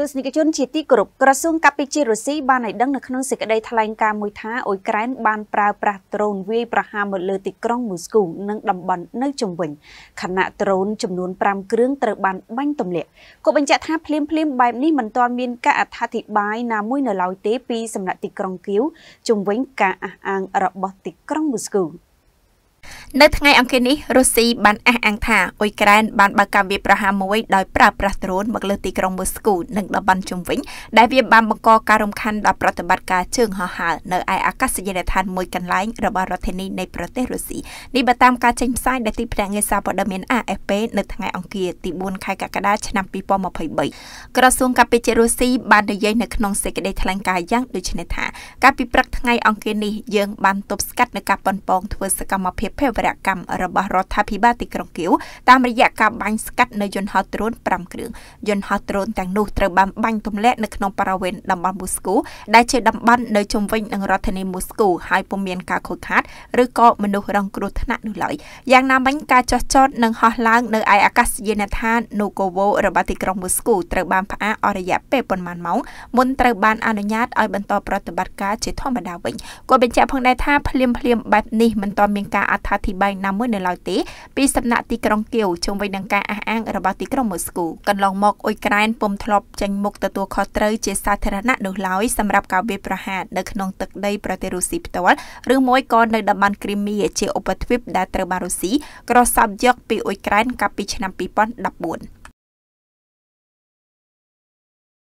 ទស្សនិកជនជាទីគោរពក្រសួងកាពិជារុស្ស៊ីបានឲ្យដឹងនៅក្នុងសេចក្តីថ្លែងការណ៍មួយថាអ៊ុយក្រែនបានប្រើប្រាស់ដ្រូនវាយប្រហារមកលើទីក្រុងមូស្គូ និងតំបន់នៅជុំវិញខណៈដ្រូនចំនួន5គ្រឿងត្រូវបានបាញ់ទម្លាក់ក៏បញ្ជាក់ថាភ្លាមភ្លាមបែបនេះមិនទាន់មានការអត្ថាធិប្បាយណាមួយនៅឡើយទេពីសំណាក់ទីក្រុងគៀវជុំវិញការអះអាងរបស់ទីក្រុងមូស្គូ។នៅថ្ងៃអង្គារនេះរុស្ស៊ីបានអះអាងថាអ៊ុយក្រែនបានបើកការវាយប្រហារមួយដោយប្រើប្រាស់ដ្រូនមកលើទីក្រុងមូស្គូនិងតំបន់ជុំវិញដែលវាបានបង្កការរំខានដល់ប្រតិបត្តិការជើងហោះហើរនៅឯអាកាសយានដ្ឋានមួយកន្លែងរបស់រដ្ឋធានីនៃប្រទេសរុស្ស៊ីនេះបើតាមការចេញផ្សាយដែលទីភ្នាក់ងារសារព័ត៌មាន AFP នៅថ្ងៃអង្គារទី4ខែកក្កដាឆ្នាំ2023ក្រសួងការពារជាតិរុស្ស៊ីបាននិយាយនៅក្នុងសេចក្តីថ្លែងការណ៍យ៉ាងដូចនេះថាកាលពីព្រឹកថ្ងៃអង្គារនេះយើងបានទប់ស្កាត់នៅការប៉ុនប៉ងធ្វើសកម្មភាពភេវរកម្មរបស់រដ្ឋាភិបាលទីក្រុងគៀវតាមរយៈការបាញ់ស្កាត់នៅយន្តហោះដ្រូន5គ្រឿងយន្តហោះដ្រូនទាំងនោះត្រូវបានបាញ់ទម្លាក់នៅក្នុងបរិវេណតំបន់មូស្គូដែលជាតំបន់នៅជុំវិញនឹងរដ្ឋធានីមូស្គូហើយពុំមានការខូចខាតឬក៏មនុស្សរងគ្រោះថ្នាក់នោះឡើយយ៉ាងណាមិញការចោះចតនិងហោះឡើងនៅឯអាកាសយានដ្ឋាន Nukovo របស់ទីក្រុងមូស្គូ ត្រូវបានផ្អាកអស់រយៈពេលប៉ុន្មានម៉ោងមុនត្រូវបានអនុញ្ញាតឲ្យបន្តប្រតិបត្តិការជាធម្មតាវិញគាត់បញ្ជាក់ផងដែរថាភ្លាមភ្លាមបែបនេះមិនទាន់មានការអត្ថាធធិប្បាយណាមួយនៅឡើយទេពីសំណាក់ទីក្រុងគៀវជុំវិញនឹងការអះអាងរបស់ទីក្រុងម៉ូស្គូកន្លងមកអ៊ុយក្រែនពុំធ្លាប់ចេញមុខទទួលខុសត្រូវជាសាធារណៈនោះឡើយសម្រាប់ការវាយប្រហារនៅក្នុងទឹកដីប្រទេសរុស្ស៊ីផ្ទាល់ឬមួយក៏នៅតំបន់គ្រីមៀជាឧបទ្វីបដែលត្រូវបានរុស្ស៊ីក្រសាប់យកពីអ៊ុយក្រែនកាលពីឆ្នាំ2014